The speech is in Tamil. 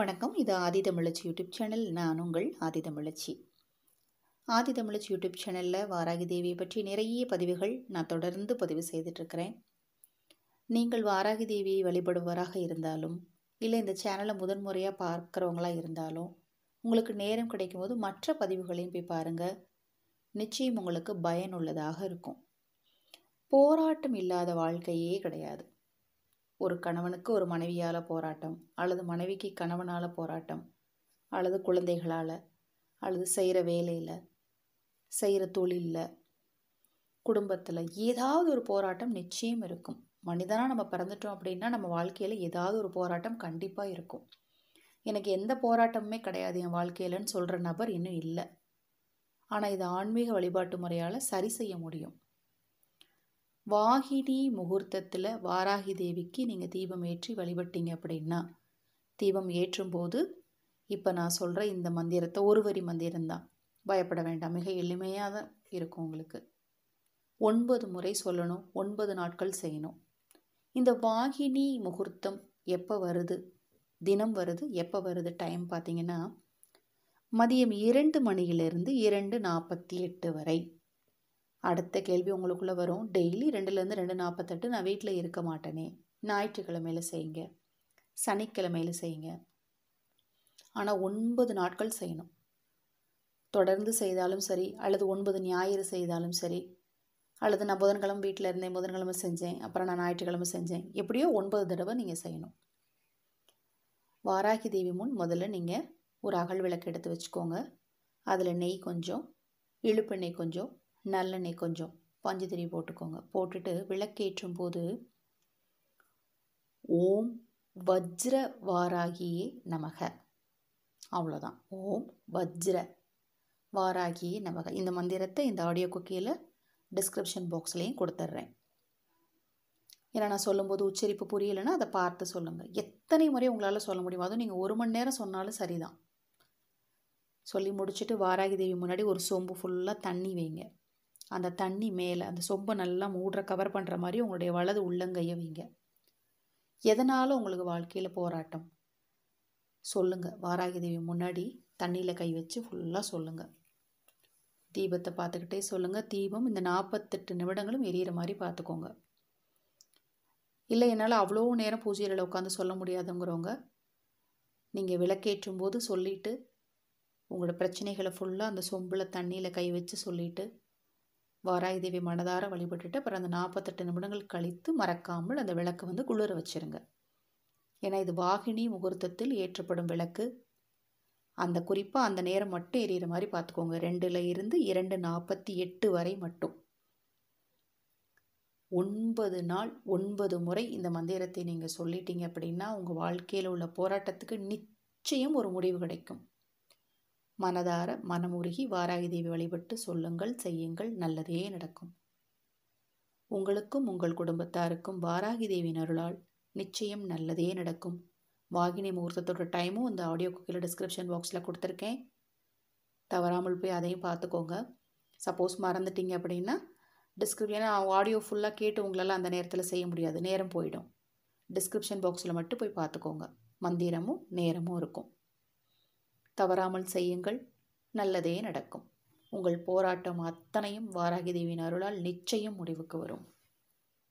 வணக்கம் இது ஆதி தமிழச்சி யூடியூப் சேனல் நான் உங்கள் ஆதி தமிழச்சி ஆதி தமிழச்சி யூடியூப் சேனலில் வாராகி தேவியை பற்றி நிறைய பதிவுகள் நான் தொடர்ந்து பதிவு செய்துட்ருக்கிறேன் நீங்கள் வாராகி தேவியை வழிபடுவராக இருந்தாலும் இல்லை இந்த சேனலை முதன்முறையாக பார்க்குறவங்களாக இருந்தாலும் உங்களுக்கு நேரம் கிடைக்கும்போது மற்ற பதிவுகளையும் போய் பாருங்கள் நிச்சயம் உங்களுக்கு பயனுள்ளதாக இருக்கும் போராட்டம் இல்லாத வாழ்க்கையே கிடையாது ஒரு கணவனுக்கு ஒரு மனைவியால் போராட்டம் அல்லது மனைவிக்கு கணவனால் போராட்டம் அல்லது குழந்தைகளால் அல்லது செய்கிற வேலையில் செய்கிற தொழிலில் குடும்பத்தில் ஏதாவது ஒரு போராட்டம் நிச்சயம் இருக்கும் மனிதனாக நம்ம பிறந்துட்டோம் அப்படின்னா நம்ம வாழ்க்கையில் ஏதாவது ஒரு போராட்டம் கண்டிப்பாக இருக்கும் எனக்கு எந்த போராட்டமுமே கிடையாது என் வாழ்க்கையிலன்னு சொல்கிற நபர் இன்னும் இல்லை ஆனால் இது ஆன்மீக வழிபாட்டு முறையால் சரி செய்ய முடியும் வாகினி முகூர்த்தத்தில் வாராகி தேவிக்கு நீங்கள் தீபம் ஏற்றி வழிபட்டீங்க அப்படின்னா தீபம் ஏற்றும்போது இப்போ நான் சொல்கிற இந்த மந்திரத்தை ஒரு வரி மந்திரம்தான் பயப்பட வேண்டாம் மிக எளிமையாக தான் இருக்கும் உங்களுக்கு ஒன்பது முறை சொல்லணும் ஒன்பது நாட்கள் செய்யணும் இந்த வாகினி முகூர்த்தம் எப்போ வருது தினம் வருது எப்போ வருது டைம் பார்த்தீங்கன்னா மதியம் இரண்டு மணியிலிருந்து இரண்டு நாற்பத்தி எட்டு வரை அடுத்த கேள்வி உங்களுக்குள்ளே வரும் டெய்லி ரெண்டுலேருந்து ரெண்டு நாற்பத்தெட்டு நான் வீட்டில் இருக்க மாட்டேனே ஞாயிற்றுக்கிழமையில் செய்யுங்க சனிக்கிழமையில் செய்யுங்க ஆனால் ஒன்பது நாட்கள் செய்யணும் தொடர்ந்து செய்தாலும் சரி அல்லது ஒன்பது ஞாயிறு செய்தாலும் சரி அல்லது நான் புதன்கிழமை வீட்டில் இருந்தேன் புதன்கிழமை செஞ்சேன் அப்புறம் நான் ஞாயிற்றுக்கிழமை செஞ்சேன் எப்படியோ ஒன்பது தடவை நீங்கள் செய்யணும் வாராகி தேவி முன் முதல்ல நீங்கள் ஒரு அகல் விளக்கு எடுத்து வச்சுக்கோங்க அதில் நெய் கொஞ்சம் இழுப்பெண்ணெய் கொஞ்சம் நல்லெண்ணெய் கொஞ்சம் பஞ்சுதிரி போட்டுக்கோங்க போட்டுட்டு விளக்கேற்றும் போது ஓம் வஜ்ர வாராகியே நமக அவ்வளோதான் ஓம் வஜ்ர வாராகியே நமக இந்த மந்திரத்தை இந்த ஆடியோ குக்கியில் டிஸ்கிரிப்ஷன் பாக்ஸ்லேயும் கொடுத்துட்றேன் ஏன்னா நான் சொல்லும்போது உச்சரிப்பு புரியலைன்னா அதை பார்த்து சொல்லுங்கள் எத்தனை முறை உங்களால் சொல்ல முடியும் அதுவும் நீங்கள் ஒரு மணி நேரம் சொன்னாலும் சரிதான் சொல்லி முடிச்சுட்டு வாராகி தேவி முன்னாடி ஒரு சோம்பு ஃபுல்லாக தண்ணி வைங்க அந்த தண்ணி மேலே அந்த சொம்பை நல்லா மூடுற கவர் பண்ணுற மாதிரி உங்களுடைய வலது உள்ளங்கையை வைங்க எதனால உங்களுக்கு வாழ்க்கையில் போராட்டம் சொல்லுங்கள் வாராகி தேவி முன்னாடி தண்ணியில் கை வச்சு ஃபுல்லாக சொல்லுங்கள் தீபத்தை பார்த்துக்கிட்டே சொல்லுங்கள் தீபம் இந்த நாற்பத்தெட்டு நிமிடங்களும் எரியிற மாதிரி பார்த்துக்கோங்க இல்லை என்னால் அவ்வளோ நேரம் பூஜையில் உட்காந்து சொல்ல முடியாதுங்கிறவங்க நீங்கள் விளக்கேற்றும் போது சொல்லிவிட்டு உங்களோட பிரச்சனைகளை ஃபுல்லாக அந்த சொம்பில் தண்ணியில் கை வச்சு சொல்லிவிட்டு தேவி மனதார வழிபட்டுட்டு அப்புறம் அந்த நாற்பத்தெட்டு நிமிடங்கள் கழித்து மறக்காமல் அந்த விளக்கு வந்து குளிர வச்சுருங்க ஏன்னா இது வாகினி முகூர்த்தத்தில் ஏற்றப்படும் விளக்கு அந்த குறிப்பாக அந்த நேரம் மட்டும் எரியிற மாதிரி பார்த்துக்கோங்க ரெண்டில் இருந்து இரண்டு நாற்பத்தி எட்டு வரை மட்டும் ஒன்பது நாள் ஒன்பது முறை இந்த மந்திரத்தை நீங்கள் சொல்லிட்டீங்க அப்படின்னா உங்கள் வாழ்க்கையில் உள்ள போராட்டத்துக்கு நிச்சயம் ஒரு முடிவு கிடைக்கும் மனதார மனமுருகி வாராகி தேவி வழிபட்டு சொல்லுங்கள் செய்யுங்கள் நல்லதே நடக்கும் உங்களுக்கும் உங்கள் குடும்பத்தாருக்கும் வாராகி தேவி அருளால் நிச்சயம் நல்லதே நடக்கும் வாகினி முகூர்த்தத்தோட டைமும் இந்த ஆடியோ குக்கில் டிஸ்கிரிப்ஷன் பாக்ஸில் கொடுத்துருக்கேன் தவறாமல் போய் அதையும் பார்த்துக்கோங்க சப்போஸ் மறந்துட்டீங்க அப்படின்னா டிஸ்கிரிப்ஷன் ஆடியோ ஃபுல்லாக கேட்டு உங்களால் அந்த நேரத்தில் செய்ய முடியாது நேரம் போயிடும் டிஸ்கிரிப்ஷன் பாக்ஸில் மட்டும் போய் பார்த்துக்கோங்க மந்திரமும் நேரமும் இருக்கும் தவறாமல் செய்யுங்கள் நல்லதே நடக்கும் உங்கள் போராட்டம் அத்தனையும் வாராகி தேவியின் அருளால் நிச்சயம் முடிவுக்கு வரும்